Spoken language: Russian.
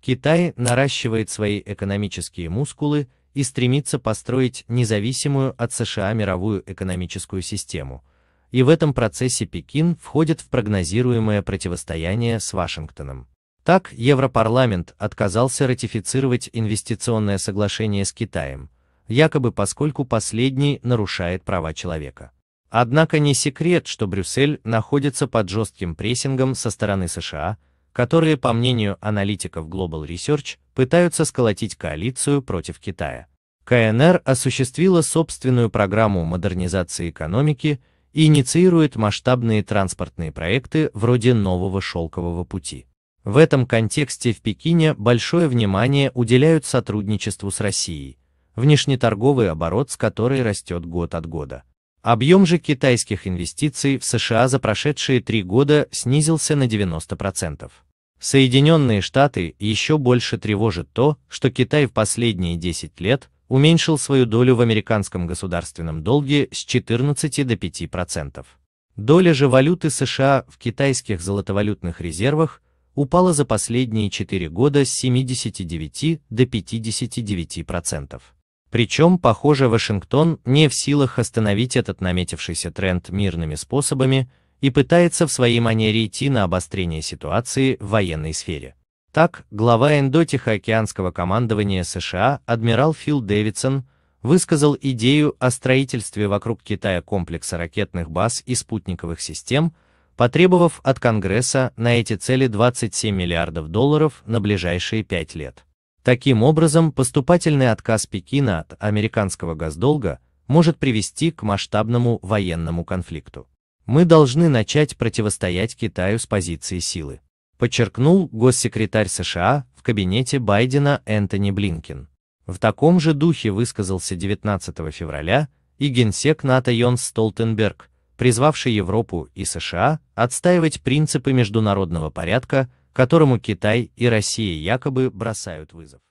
Китай наращивает свои экономические мускулы и стремится построить независимую от США мировую экономическую систему, и в этом процессе Пекин входит в прогнозируемое противостояние с Вашингтоном. Так, Европарламент отказался ратифицировать инвестиционное соглашение с Китаем, якобы поскольку последний нарушает права человека. Однако не секрет, что Брюссель находится под жестким прессингом со стороны США, которые, по мнению аналитиков Global Research, пытаются сколотить коалицию против Китая. КНР осуществила собственную программу модернизации экономики и инициирует масштабные транспортные проекты вроде нового шелкового пути. В этом контексте в Пекине большое внимание уделяют сотрудничеству с Россией, внешнеторговый оборот с которой растет год от года. Объем же китайских инвестиций в США за прошедшие три года снизился на 90%. Соединенные Штаты еще больше тревожит то, что Китай в последние 10 лет уменьшил свою долю в американском государственном долге с 14 до 5%. Доля же валюты США в китайских золотовалютных резервах упала за последние 4 года с 79 до 59%. Причем, похоже, Вашингтон не в силах остановить этот наметившийся тренд мирными способами и пытается в своей манере идти на обострение ситуации в военной сфере. Так, глава Индо-Тихоокеанского командования США адмирал Фил Дэвидсон высказал идею о строительстве вокруг Китая комплекса ракетных баз и спутниковых систем, потребовав от Конгресса на эти цели 27 миллиардов долларов на ближайшие пять лет. Таким образом, поступательный отказ Пекина от американского газдолга может привести к масштабному военному конфликту. Мы должны начать противостоять Китаю с позиции силы, подчеркнул госсекретарь США в кабинете Байдена Энтони Блинкин. В таком же духе высказался 19 февраля и генсек НАТО Йонс Столтенберг, призвавший Европу и США отстаивать принципы международного порядка которому Китай и Россия якобы бросают вызов.